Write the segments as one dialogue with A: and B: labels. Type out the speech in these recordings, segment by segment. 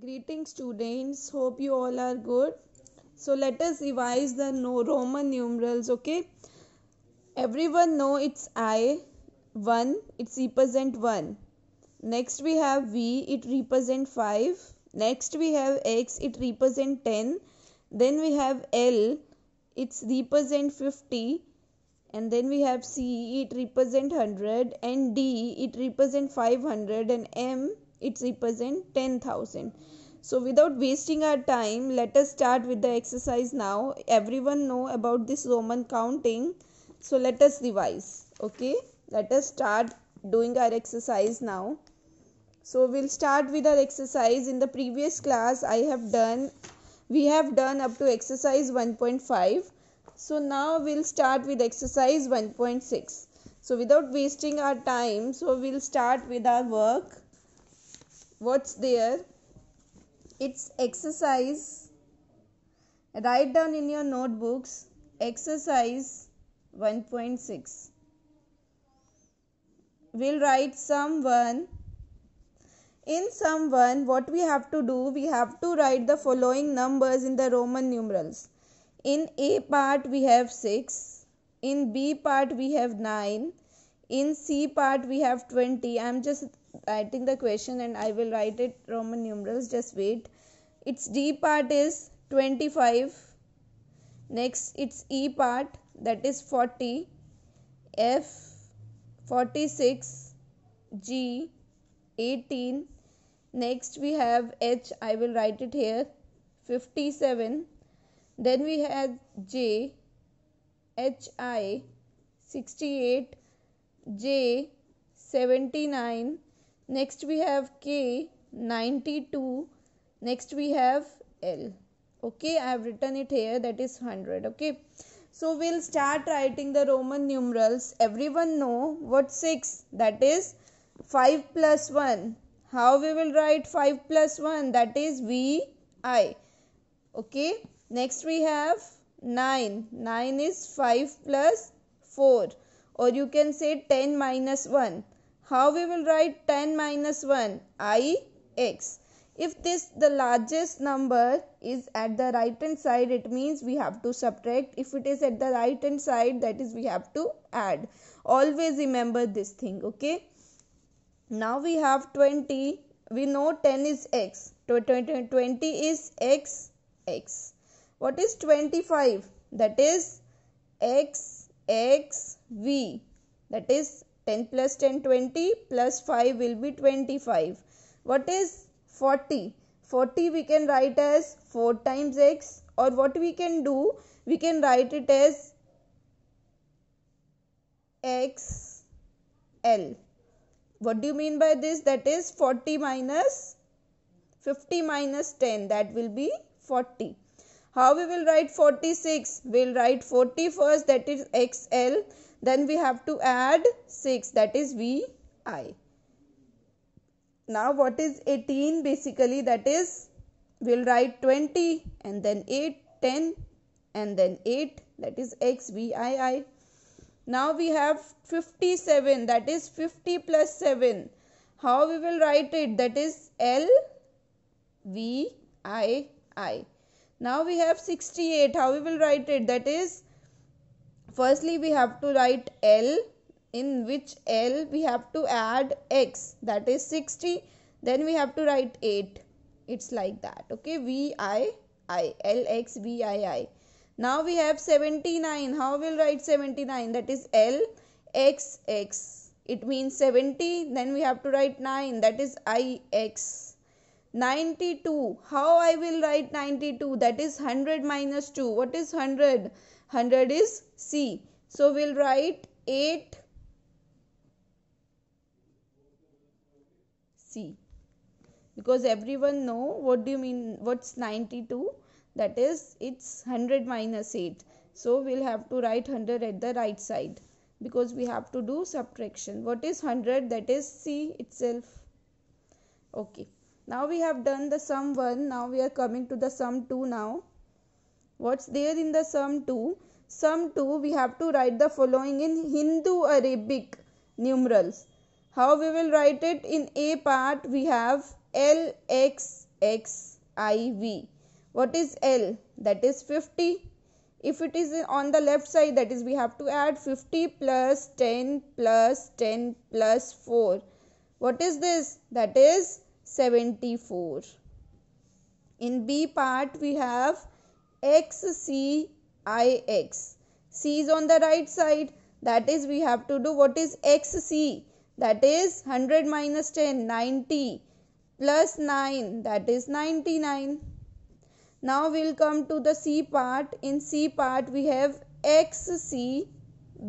A: Greeting students, hope you all are good. So let us revise the no Roman numerals, okay? Everyone know it's I, 1, it represent 1. Next we have V, it represent 5. Next we have X, it represent 10. Then we have L, it's represent 50. And then we have C, it represent 100. And D, it represent 500. And M, it represents 10000 so without wasting our time let us start with the exercise now everyone know about this roman counting so let us revise okay let us start doing our exercise now so we'll start with our exercise in the previous class i have done we have done up to exercise 1.5 so now we'll start with exercise 1.6 so without wasting our time so we'll start with our work what's there it's exercise write down in your notebooks exercise 1.6 we'll write some 1 in some 1 what we have to do we have to write the following numbers in the roman numerals in a part we have 6 in b part we have 9 in c part we have 20 i'm just writing the question and I will write it Roman numerals. Just wait. Its D part is 25. Next, its E part that is 40. F 46. G 18. Next, we have H. I will write it here 57. Then we have J, HI 68, J 79 next we have K 92 next we have L okay I have written it here that is 100 okay so we'll start writing the Roman numerals everyone know what 6 that is 5 plus 1 how we will write 5 plus 1 that is V I okay next we have 9 9 is 5 plus 4 or you can say 10 minus 1 how we will write 10 minus 1? I x. If this the largest number is at the right hand side, it means we have to subtract. If it is at the right hand side, that is we have to add. Always remember this thing, okay? Now we have 20. We know 10 is x. 20 is x, x. What is 25? That is x, x, v. That is 10 plus 10 20 plus 5 will be 25 what is 40 40 we can write as 4 times x or what we can do we can write it as x l what do you mean by this that is 40 minus 50 minus 10 that will be 40 how we will write 46 we'll write 40 first that is xl then we have to add 6 that is VI. Now what is 18 basically that is we will write 20 and then 8, 10 and then 8 that is XVII. Now we have 57 that is 50 plus 7. How we will write it that is L V I I. Now we have 68 how we will write it that is firstly we have to write L in which L we have to add X that is 60 then we have to write 8 it's like that okay V I I L X V I I now we have 79 how we'll write 79 that is L X X it means 70 then we have to write 9 that is I X 92. How I will write 92? That is 100 minus 2. What is 100? 100 is C. So we'll write 8 C. Because everyone know what do you mean? What's 92? That is it's 100 minus 8. So we'll have to write 100 at the right side because we have to do subtraction. What is 100? That is C itself. Okay now we have done the sum 1 now we are coming to the sum 2 now what's there in the sum 2 sum 2 we have to write the following in hindu arabic numerals how we will write it in a part we have l x x i v what is l that is 50 if it is on the left side that is we have to add 50 plus 10 plus 10 plus 4 what is this that is 74 in b part we have x c i x c is on the right side that is we have to do what is x c that is 100 minus 10 90 plus 9 that is 99 now we'll come to the c part in c part we have x c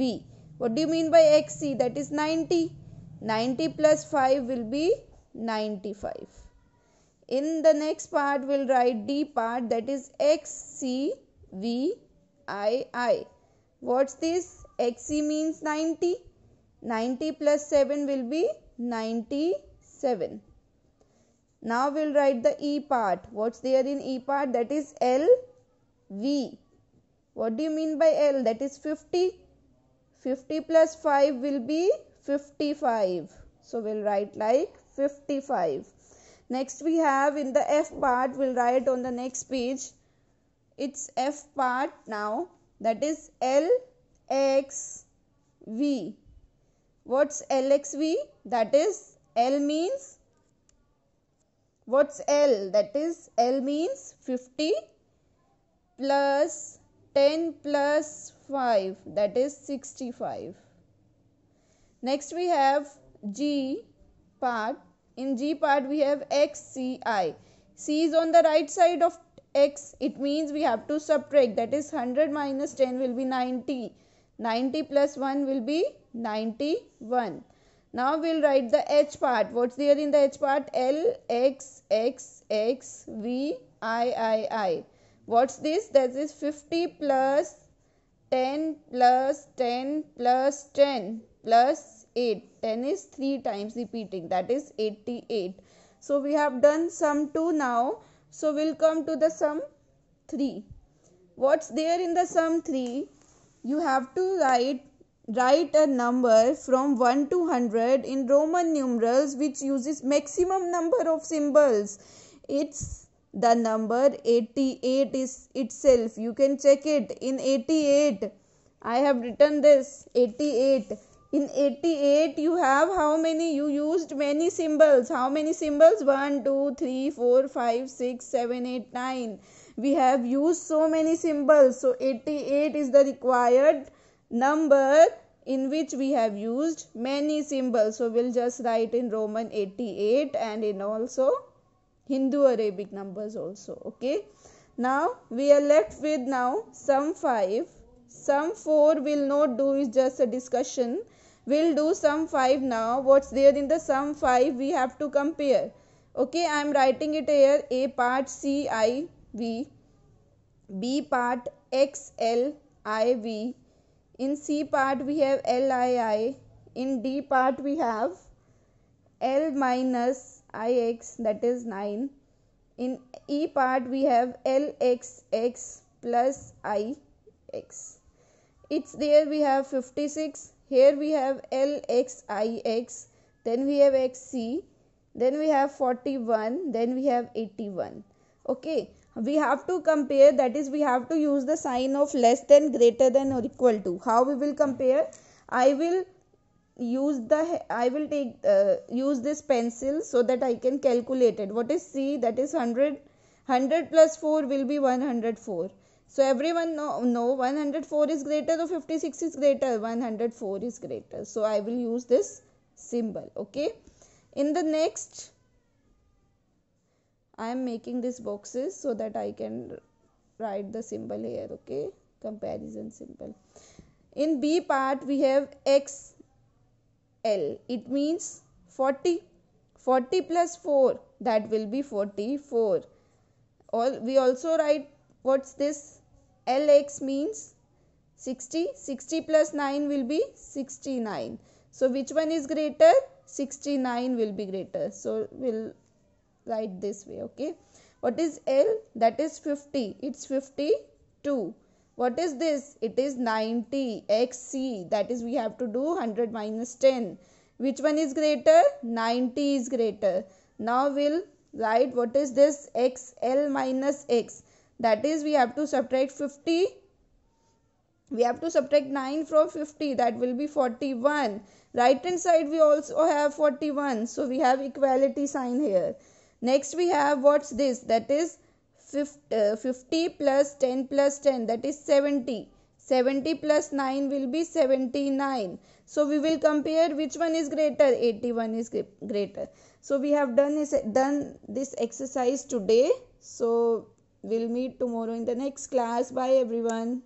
A: v what do you mean by x c that is 90 90 plus 5 will be 95 in the next part we'll write d part that is x c v i i what's this x c means 90 90 plus 7 will be 97 now we'll write the e part what's there in e part that is l v what do you mean by l that is 50 50 plus 5 will be 55 so we'll write like 55. Next we have in the F part, we'll write on the next page. It's F part now. That is LXV. What's LXV? That is L means what's L? That is L means 50 plus 10 plus 5 that is 65. Next we have G part in G part we have x c i. C is on the right side of x. It means we have to subtract. That is 100 minus 10 will be 90. 90 plus 1 will be 91. Now we'll write the h part. What's there in the h part? L x x x v i i i. What's this? That is 50 plus 10 plus 10 plus 10 plus 8 10 is 3 times repeating that is 88 so we have done sum 2 now so we'll come to the sum 3 what's there in the sum 3 you have to write write a number from 1 to 100 in roman numerals which uses maximum number of symbols it's the number 88 is itself you can check it in 88 i have written this 88 in 88 you have how many you used many symbols how many symbols 1 2 3 4 5 6 7 8 9 we have used so many symbols so 88 is the required number in which we have used many symbols so we'll just write in roman 88 and in also hindu arabic numbers also okay now we are left with now sum 5 sum 4 will not do is just a discussion we'll do sum 5 now what's there in the sum 5 we have to compare okay i am writing it here a part c i v b part x l i v in c part we have l i i in d part we have l minus i x that is 9 in e part we have l x x plus i x it's there we have 56 here we have LXIX, then we have XC, then we have 41, then we have 81. Okay, we have to compare that is we have to use the sign of less than, greater than or equal to. How we will compare? I will use the i will take uh, use this pencil so that i can calculate it what is c that is 100 100 plus 4 will be 104 so everyone know, know 104 is greater or 56 is greater, 104 is greater. So I will use this symbol, okay. In the next, I am making these boxes so that I can write the symbol here, okay, comparison symbol. In B part, we have X L. It means 40. 40 plus 4, that will be 44. All, we also write what's this Lx means 60. 60 plus 9 will be 69. So, which one is greater? 69 will be greater. So, we will write this way. Okay. What is L? That is 50. It's 52. What is this? It is 90. XC. That is we have to do 100 minus 10. Which one is greater? 90 is greater. Now, we will write what is this? XL minus X that is we have to subtract 50 we have to subtract 9 from 50 that will be 41 right hand side we also have 41 so we have equality sign here next we have what's this that is uh, 50, 10 plus 10 that is 70 70 plus 9 will be 79 so we will compare which one is greater 81 is greater so we have done this, done this exercise today so We'll meet tomorrow in the next class. Bye everyone.